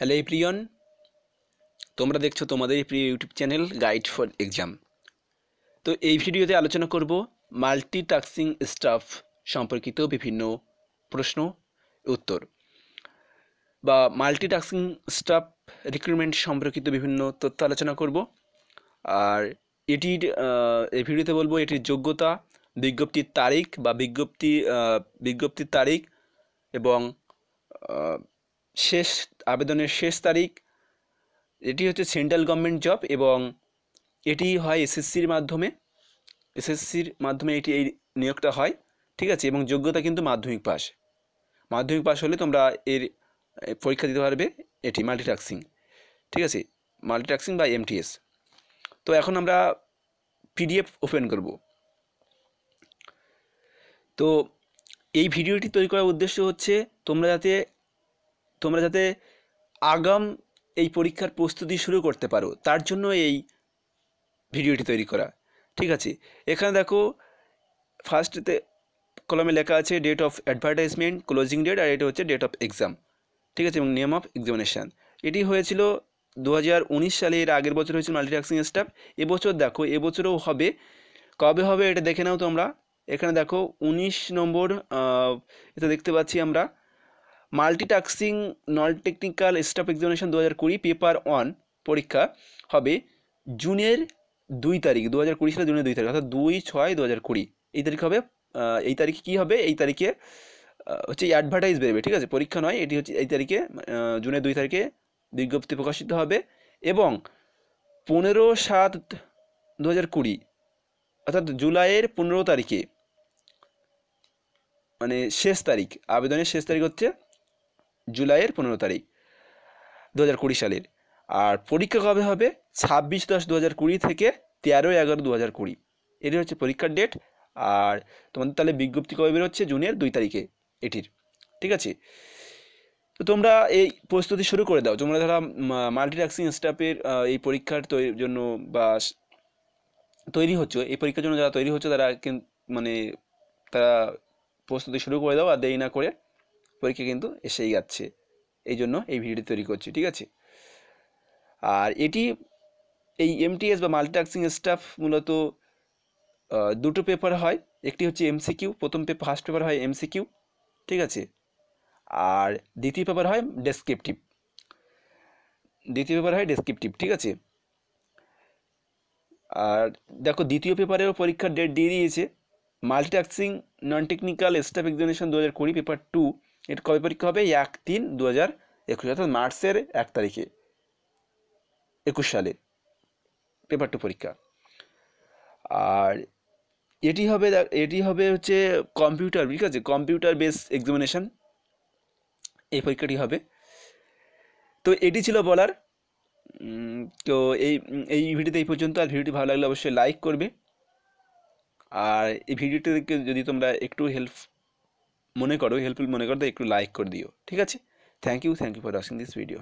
hello প্রিয়ন তোমরা দেখছো তোমাদের প্রিয় YouTube channel guide for exam তো এই ভিডিওতে আলোচনা করব মাল্টিটাস্কিং স্টাফ সম্পর্কিত বিভিন্ন প্রশ্ন উত্তর বা মাল্টি মাল্টিটাস্কিং স্টাফ রিক্রুটমেন্ট সম্পর্কিত বিভিন্ন তথ্য আলোচনা করব আর এটির এই ভিডিওতে বলবো এটির যোগ্যতা বিজ্ঞপ্তির তারিখ বা বিজ্ঞপ্তি বিজ্ঞপ্তির তারিখ এবং শেষ আবেদনের শেষ তারিখ এটি হচ্ছে সেন্ট্রাল গভর্নমেন্ট জব এবং এটি হয় এসএসসির মাধ্যমে এসএসসির মাধ্যমে এটি এই নিয়োগটা হয় ঠিক আছে এবং যোগ্যতা কিন্তু মাধ্যমিক পাস মাধ্যমিক পাস হলে তোমরা এর পরীক্ষা দিতে পারবে এটি মাল্টিটাক্সিং ঠিক আছে মাল্টিটাক্সিং বা এমটিএস তো এখন আমরা পিডিএফ ওপেন করব তো এই ভিডিওটি তৈরি করার উদ্দেশ্য হচ্ছে তোমরা যাতে তোমরা যাতে আগাম এই পরীক্ষার প্রস্তুতি শুরু করতে পারো তার জন্য এই ভিডিওটি তৈরি করা ঠিক আছে এখানে দেখো ফার্স্টতে কলমে লেখা আছে date of advertisement closing date আর এটা হচ্ছে ডেট অফ এক্সাম ঠিক আছে এবং নেম অফ এক্সামিনেশান এটি হয়েছিল দু সালে এর আগের বছর হয়েছিল মাল্টিটাক্সিং স্টাফ এবছর দেখো এবছরও হবে কবে হবে এটা দেখে নাও তোমরা এখানে দেখো ১৯ নম্বর এটা দেখতে পাচ্ছি আমরা multitasking non technical staff examination দু হাজার কুড়ি পেপার ওয়ান পরীক্ষা হবে জুনের দুই তারিখ দু হাজার কুড়ি সালে জুনের দুই তারিখ অর্থাৎ দুই ছয় দু হাজার কুড়ি এই তারিখ হবে এই তারিখে কী হবে এই তারিখে হচ্ছে অ্যাডভার্টাইজ বেরোবে ঠিক আছে পরীক্ষা নয় এটি হচ্ছে এই তারিখে জুনের দুই তারিখে বিজ্ঞপ্তি প্রকাশিত হবে এবং পনেরো সাত দু হাজার কুড়ি অর্থাৎ জুলাইয়ের পনেরো তারিখে মানে শেষ তারিখ আবেদনের শেষ তারিখ হচ্ছে জুলাইয়ের পনেরো তারিখ দু হাজার কুড়ি সালের আর পরীক্ষা কবে হবে ছাব্বিশ দশ দু হাজার কুড়ি থেকে তেরোই এগারো দু হাজার কুড়ি এটি হচ্ছে পরীক্ষার ডেট আর তোমাদের তাহলে বিজ্ঞপ্তি কবে বেরোচ্ছে জুনের দুই তারিখে এটির ঠিক আছে তো তোমরা এই প্রস্তুতি শুরু করে দাও তোমরা যারা মাল্টিটাস্কিং স্টাফের এই পরীক্ষার জন্য বা তৈরি হচ্ছে এই পরীক্ষার জন্য যারা তৈরি হচ্ছে তারা মানে তারা প্রস্তুতি শুরু করে দাও আর দেরি না করে পরীক্ষা কিন্তু এসেই যাচ্ছে এই জন্য এই ভিডিওটি তৈরি করছি ঠিক আছে আর এটি এই এমটিএস বা মাল্টিটাস্কিং স্টাফ মূলত দুটো পেপার হয় একটি হচ্ছে এমসিকিউ প্রথম পেপার ফার্স্ট পেপার হয় এমসিকিউ ঠিক আছে আর দ্বিতীয় পেপার হয় ডেসক্রিপটিভ দ্বিতীয় পেপার হয় ডেসক্রিপটিভ ঠিক আছে আর দেখো দ্বিতীয় পেপারেও পরীক্ষার ডেট দিয়ে দিয়েছে multitasking non technical staff examination দু হাজার কুড়ি পেপার টু এটা কবে পরীক্ষা হবে এক তিন দু হাজার একুশ অর্থাৎ মার্চের এক তারিখে একুশ সালে পেপার টু পরীক্ষা আর এটি হবে এটি হবে হচ্ছে কম্পিউটার ঠিক আছে কম্পিউটার বেস এক্সামিনেশান এই পরীক্ষাটি হবে তো এটি ছিল বলার তো এই এই ভিডিওতে এই পর্যন্ত আর ভিডিওটি ভালো লাগলে অবশ্যই লাইক করবে আর এই ভিডিওটিকে যদি তোমরা একটু হেল্প মনে করো হেল্পফুল মনে করো একটু লাইক করে দিও ঠিক আছে thank you thank you for watching this video